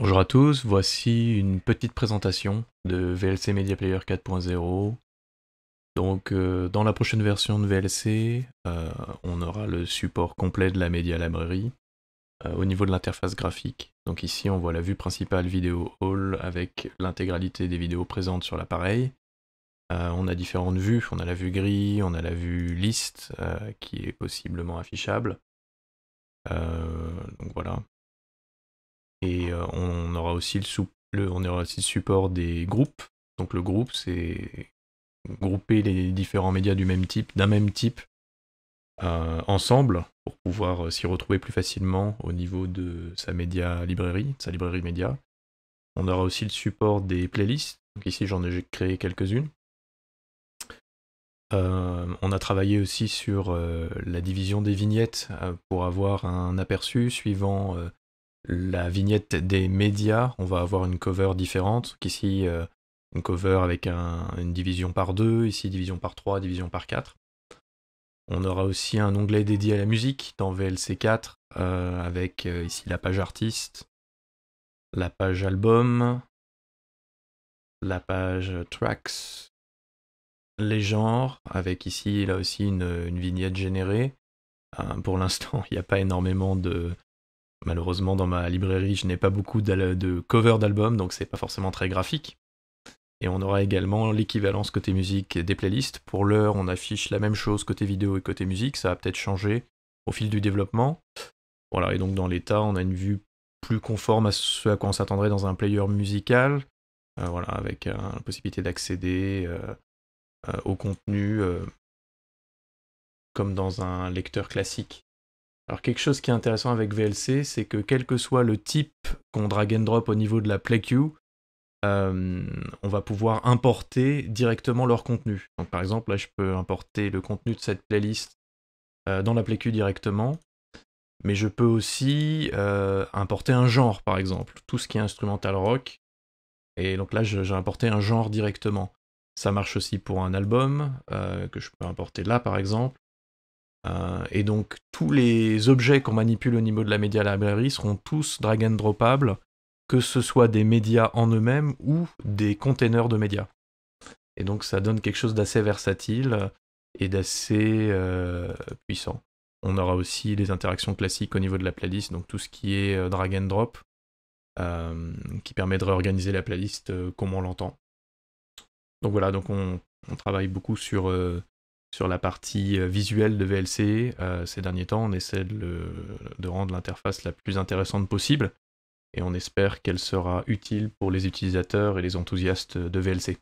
Bonjour à tous, voici une petite présentation de VLC Media Player 4.0. Donc euh, dans la prochaine version de VLC, euh, on aura le support complet de la Media Library euh, au niveau de l'interface graphique. Donc ici on voit la vue principale vidéo Hall avec l'intégralité des vidéos présentes sur l'appareil. on a différentes vues, on a la vue gris on a la vue liste qui est possiblement affichable. donc voilà, et euh, on aura aussi le, on aura aussi support des groupes. Donc le groupe, c'est grouper les différents médias du même type, d'un même type, euh, ensemble pour pouvoir euh, s'y retrouver plus facilement au niveau de sa média librairie, sa librairie média. On aura aussi le support des playlists. Donc ici, j'en ai créé quelques-unes. on a travaillé aussi sur la division des vignettes pour avoir un aperçu suivant la vignette des médias, on va avoir une cover différente, Ici, euh, une cover avec une division par 2, ici division par 3, division par 4. On aura aussi un onglet dédié à la musique dans VLC4, euh, avec euh, ici la page artiste, la page album, la page tracks, les genres, avec ici là aussi une, vignette générée. pour l'instant, il n'y a pas énormément de, Malheureusement, dans ma librairie, je n'ai pas beaucoup de covers d'albums, donc c'est pas forcément très graphique. Et on aura également l'équivalence côté musique des playlists. Pour l'heure, on affiche la même chose côté vidéo et côté musique. Ça va peut-être changer au fil du développement. Voilà, et donc dans l'état, on a une vue plus conforme à ce à quoi on s'attendrait dans un player musical. Euh, voilà, avec euh, la possibilité d'accéder euh, au contenu comme dans un lecteur classique. Alors quelque chose qui est intéressant avec VLC, c'est que quel que soit le type qu'on drag and drop au niveau de la Play euh, on va pouvoir importer directement leur contenu. par exemple, là je peux importer le contenu de cette playlist euh, dans la PlayQ directement, mais je peux aussi euh, importer un genre par exemple, tout ce qui est instrumental rock. Et donc là j'ai importé un genre directement. Ça marche aussi pour un album euh, que je peux importer là par exemple. Euh, et donc tous les objets qu'on manipule au niveau de la Media Library seront tous drag and dropables, que ce soit des médias en eux-mêmes ou des containers de médias. Et donc ça donne quelque chose d'assez versatile et d'assez euh, puissant. On aura aussi les interactions classiques au niveau de la playlist, donc tout ce qui est euh, drag and drop, qui permet de réorganiser la playlist comme on l'entend. Donc voilà, donc on, travaille beaucoup sur sur la partie euh, visuelle de VLC. Euh, ces derniers temps, on essaie de rendre l'interface la plus intéressante possible et on espère qu'elle sera utile pour les utilisateurs et les enthousiastes de VLC.